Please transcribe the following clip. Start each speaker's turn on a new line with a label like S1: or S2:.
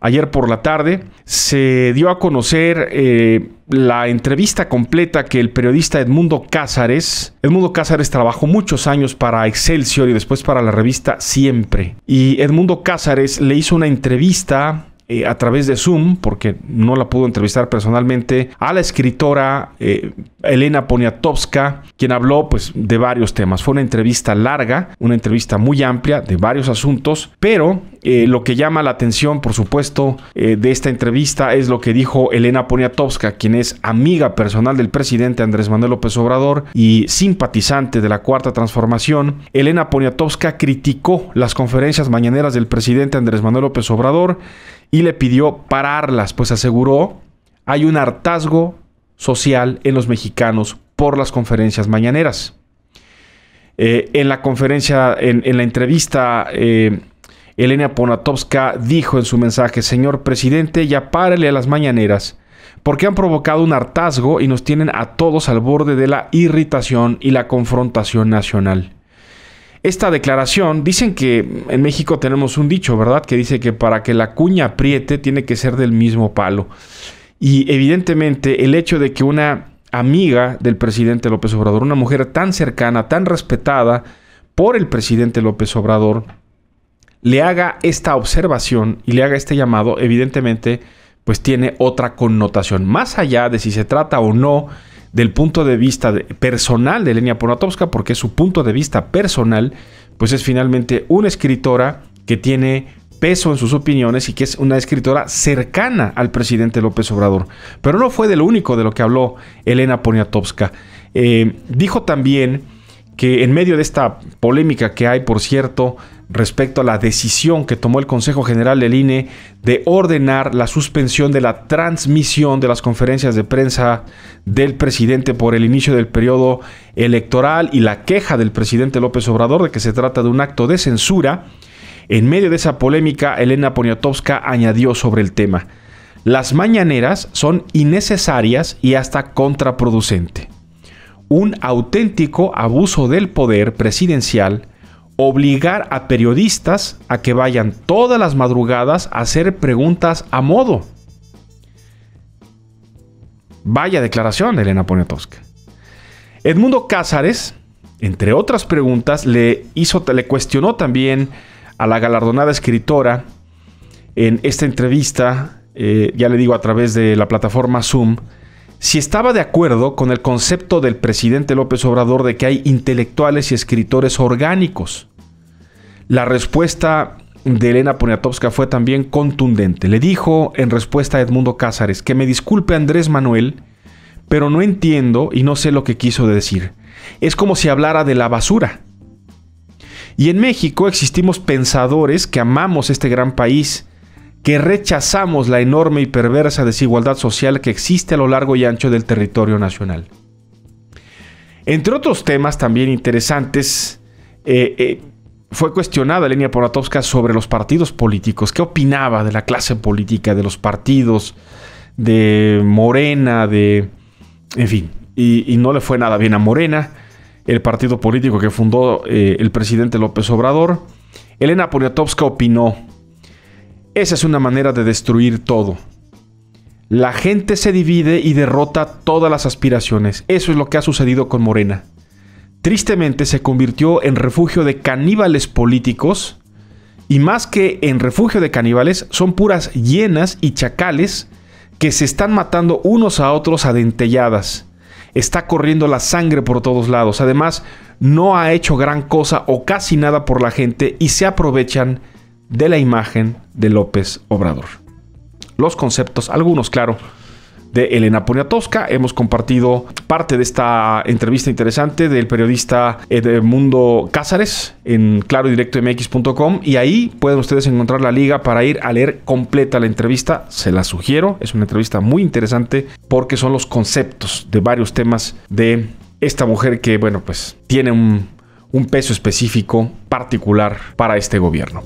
S1: Ayer por la tarde se dio a conocer eh, la entrevista completa que el periodista Edmundo Cázares, Edmundo Cázares trabajó muchos años para Excelsior y después para la revista Siempre. Y Edmundo Cázares le hizo una entrevista eh, a través de Zoom, porque no la pudo entrevistar personalmente, a la escritora eh, Elena Poniatowska, quien habló pues, de varios temas. Fue una entrevista larga, una entrevista muy amplia de varios asuntos, pero eh, lo que llama la atención, por supuesto, de esta entrevista es lo que dijo Elena Poniatowska, quien es amiga personal del presidente Andrés Manuel López Obrador y simpatizante de la Cuarta Transformación. Elena Poniatowska criticó las conferencias mañaneras del presidente Andrés Manuel López Obrador y le pidió pararlas, pues aseguró hay un hartazgo social en los mexicanos por las conferencias mañaneras. Eh, en la conferencia, en, la entrevista, eh, Elena Ponatowska dijo en su mensaje, señor presidente, ya párele a las mañaneras, porque han provocado un hartazgo y nos tienen a todos al borde de la irritación y la confrontación nacional esta declaración, dicen que en México tenemos un dicho, ¿verdad? Que dice que para que la cuña apriete tiene que ser del mismo palo. Y evidentemente el hecho de que una amiga del presidente López Obrador, una mujer tan cercana, tan respetada por el presidente López Obrador, le haga esta observación y le haga este llamado, evidentemente, pues tiene otra connotación, más allá de si se trata o no del punto de vista personal de Elena Poniatowska, porque su punto de vista personal, pues es finalmente una escritora que tiene peso en sus opiniones y que es una escritora cercana al presidente López Obrador. Pero no fue de lo único de lo que habló Elena Poniatowska. Eh, dijo también que en medio de esta polémica que hay, por cierto, respecto a la decisión que tomó el Consejo General del INE de ordenar la suspensión de la transmisión de las conferencias de prensa del presidente por el inicio del periodo electoral y la queja del presidente López Obrador de que se trata de un acto de censura, en medio de esa polémica, Elena Poniatowska añadió sobre el tema, las mañaneras son innecesarias y hasta contraproducente un auténtico abuso del poder presidencial obligar a periodistas a que vayan todas las madrugadas a hacer preguntas a modo. Vaya declaración, Elena Poniatowska. Edmundo Cázares, entre otras preguntas, le, hizo, le cuestionó también a la galardonada escritora en esta entrevista, eh, ya le digo a través de la plataforma Zoom, si estaba de acuerdo con el concepto del presidente López Obrador de que hay intelectuales y escritores orgánicos. La respuesta de Elena Poniatowska fue también contundente. Le dijo en respuesta a Edmundo Cázares que me disculpe Andrés Manuel, pero no entiendo y no sé lo que quiso decir. Es como si hablara de la basura. Y en México existimos pensadores que amamos este gran país que rechazamos la enorme y perversa desigualdad social que existe a lo largo y ancho del territorio nacional. Entre otros temas también interesantes, eh, eh, fue cuestionada Elena Poniatowska sobre los partidos políticos. ¿Qué opinaba de la clase política, de los partidos, de Morena, de... En fin, y, no le fue nada bien a Morena, el partido político que fundó eh, el presidente López Obrador. Elena Poniatowska opinó esa es una manera de destruir todo. La gente se divide y derrota todas las aspiraciones. Eso es lo que ha sucedido con Morena. Tristemente se convirtió en refugio de caníbales políticos y más que en refugio de caníbales son puras hienas y chacales que se están matando unos a otros a dentelladas. Está corriendo la sangre por todos lados. Además, no ha hecho gran cosa o casi nada por la gente y se aprovechan de la imagen de López Obrador. Los conceptos, algunos claro, de Elena Poniatowska. Hemos compartido parte de esta entrevista interesante del periodista Edmundo Cázares en clarodirectomx.com y ahí pueden ustedes encontrar la liga para ir a leer completa la entrevista. Se la sugiero, es una entrevista muy interesante porque son los conceptos de varios temas de esta mujer que, bueno, pues tiene un peso específico particular para este gobierno.